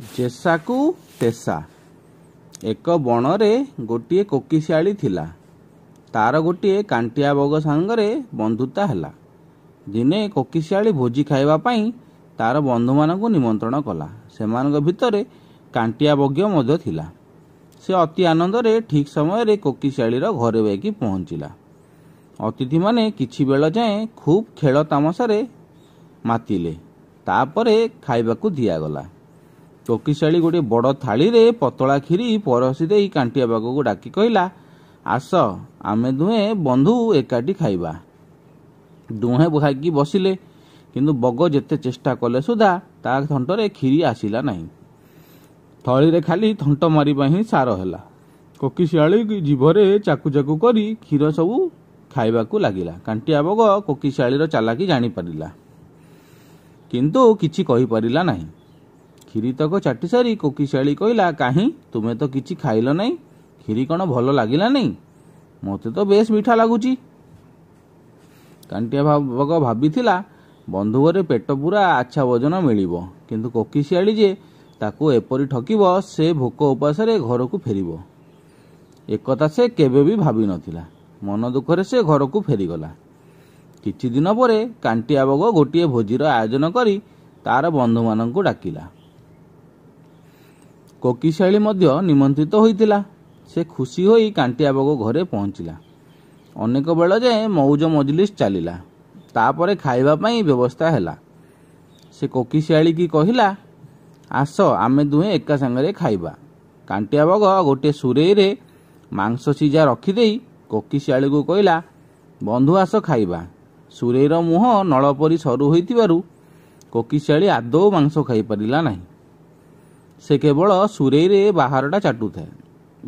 ଜେସାକୁ ତେସା ଏକ ବଣରେ ଗୋଟିଏ କୋକିଶିଆଳି ଥିଲା ତାର ଗୋଟିଏ କାଣ୍ଟିଆ ବଗ ସାଙ୍ଗରେ ବନ୍ଧୁତା ହେଲା ଦିନେ କୋକିଶିଆଳି ଭୋଜି ଖାଇବା ପାଇଁ ତାର ବନ୍ଧୁମାନଙ୍କୁ ନିମନ୍ତ୍ରଣ କଲା ସେମାନଙ୍କ ଭିତରେ କାଣ୍ଟିଆ ବଗ ମଧ୍ୟ ଥିଲା ସେ ଅତି ଆନନ୍ଦରେ ଠିକ୍ ସମୟରେ କୋକିଶିଆଳିର ଘରେ ଯାଇକି ପହଞ୍ଚିଲା ଅତିଥିମାନେ କିଛି ବେଳ ଯାଏଁ ଖୁବ୍ ଖେଳ ତାମସାରେ ମାତିଲେ ତାପରେ ଖାଇବାକୁ ଦିଆଗଲା ଚକିଶାଳୀ ଗୋଟିଏ ବଡ଼ ଥାଳିରେ ପତଳା କ୍ଷୀରି ପରସି ଦେଇ କାଣ୍ଟିଆ ବାଘକୁ ଡାକି କହିଲା ଆସ ଆମେ ଦୁହେଁ ବନ୍ଧୁ ଏକାଠି ଖାଇବା ଦୁହେଁ ବୁହାକି ବସିଲେ କିନ୍ତୁ ବଗ ଯେତେ ଚେଷ୍ଟା କଲେ ସୁଦ୍ଧା ତା ଥଣ୍ଟରେ କ୍ଷୀରି ଆସିଲା ନାହିଁ ଥଳିରେ ଖାଲି ଥଣ୍ଟ ମାରିବା ହିଁ ସାର ହେଲା କୋକିଶିଆଳି ଜିଭରେ ଚାକୁ ଚାକୁ କରି କ୍ଷୀର ସବୁ ଖାଇବାକୁ ଲାଗିଲା କାଣ୍ଟିଆ ବଗ କୋକିଶିଆଳିର ଚାଲାକି ଜାଣିପାରିଲା କିନ୍ତୁ କିଛି କହିପାରିଲା ନାହିଁ କ୍ଷୀରିତକ ଚାଟିସାରି କୋକିଶାଳି କହିଲା କାହିଁ ତୁମେ ତ କିଛି ଖାଇଲ ନାହିଁ କ୍ଷୀରି କ'ଣ ଭଲ ଲାଗିଲା ନାହିଁ ମୋତେ ତ ବେଶ୍ ମିଠା ଲାଗୁଛି କାଣ୍ଟିଆ ବଗ ଭାବିଥିଲା ବନ୍ଧୁକରେ ପେଟ ପୁରା ଆଚ୍ଛା ଭୋଜନ ମିଳିବ କିନ୍ତୁ କୋକିଶିଆଳି ଯେ ତାକୁ ଏପରି ଠକିବ ସେ ଭୋକ ଉପାସରେ ଘରକୁ ଫେରିବ ଏକଥା ସେ କେବେ ବି ଭାବିନଥିଲା ମନ ଦୁଃଖରେ ସେ ଘରକୁ ଫେରିଗଲା କିଛି ଦିନ ପରେ କାଣ୍ଟିଆ ବଗ ଗୋଟିଏ ଭୋଜିର ଆୟୋଜନ କରି ତାର ବନ୍ଧୁମାନଙ୍କୁ ଡାକିଲା କକିଶୈଳୀ ମଧ୍ୟ ନିମନ୍ତ୍ରିତ ହୋଇଥିଲା ସେ ଖୁସି ହୋଇ କାଣ୍ଟିଆବାବୁ ଘରେ ପହଞ୍ଚିଲା ଅନେକ ବେଳ ଯେ ମଉଜ ମଜଲିସ୍ ଚାଲିଲା ତାପରେ ଖାଇବା ପାଇଁ ବ୍ୟବସ୍ଥା ହେଲା ସେ କକିଶିଆଳି କି କହିଲା ଆସ ଆମେ ଦୁହେଁ ଏକା ସାଙ୍ଗରେ ଖାଇବା କାଣ୍ଟିଆବଗ ଗୋଟିଏ ସୁରେଇରେ ମାଂସ ସିଝା ରଖିଦେଇ କକିଶିଆଳିକୁ କହିଲା ବନ୍ଧୁ ଆସ ଖାଇବା ସୁରେଇର ମୁହଁ ନଳ ପରି ସରୁ ହୋଇଥିବାରୁ କକିଶିଆଳି ଆଦୌ ମାଂସ ଖାଇପାରିଲା ନାହିଁ ସେ କେବଳ ସୁରେଇରେ ବାହାରଟା ଚାଟୁଥାଏ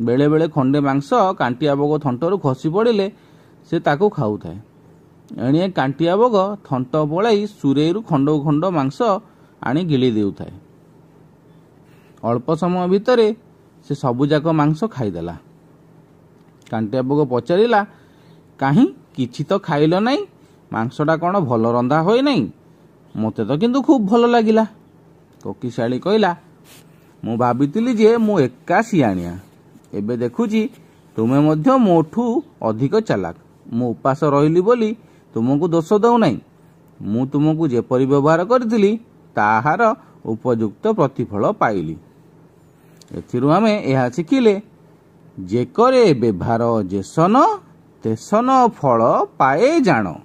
ବେଳେବେଳେ ଖଣ୍ଡେ ମାଂସ କାଣ୍ଟିଆ ବଗ ଥଣ୍ଟରୁ ଖସି ପଡ଼ିଲେ ସେ ତାକୁ ଖାଉଥାଏ ଏଣେ କାଣ୍ଟିଆ ବଗ ଥଣ୍ଟ ପଳାଇ ସୁରେଇରୁ ଖଣ୍ଡ ଖଣ୍ଡ ମାଂସ ଆଣି ଗିଳି ଦେଉଥାଏ ଅଳ୍ପ ସମୟ ଭିତରେ ସେ ସବୁଯାକ ମାଂସ ଖାଇଦେଲା କାଣ୍ଟିଆ ବଗ ପଚାରିଲା କାହିଁ କିଛି ତ ଖାଇଲ ନାହିଁ ମାଂସଟା କ'ଣ ଭଲ ରନ୍ଧା ହୋଇନାହିଁ ମୋତେ ତ କିନ୍ତୁ ଖୁବ୍ ଭଲ ଲାଗିଲା କକିଶାଳୀ କହିଲା ମୁଁ ଭାବିଥିଲି ଯେ ମୁଁ ଏକାଶୀ ଆଣିଆ ଏବେ ଦେଖୁଛି ତୁମେ ମଧ୍ୟ ମୋଠୁ ଅଧିକ ଚାଲାକ ମୁଁ ଉପାସ ରହିଲି ବୋଲି ତୁମକୁ ଦୋଷ ଦେଉନାହିଁ ମୁଁ ତୁମକୁ ଯେପରି ବ୍ୟବହାର କରିଥିଲି ତାହାର ଉପଯୁକ୍ତ ପ୍ରତିଫଳ ପାଇଲି ଏଥିରୁ ଆମେ ଏହା ଶିଖିଲେ ଯେକରେ ବ୍ୟବହାର ଯେସନ ତେସନ ଫଳ ପାଏ ଜାଣ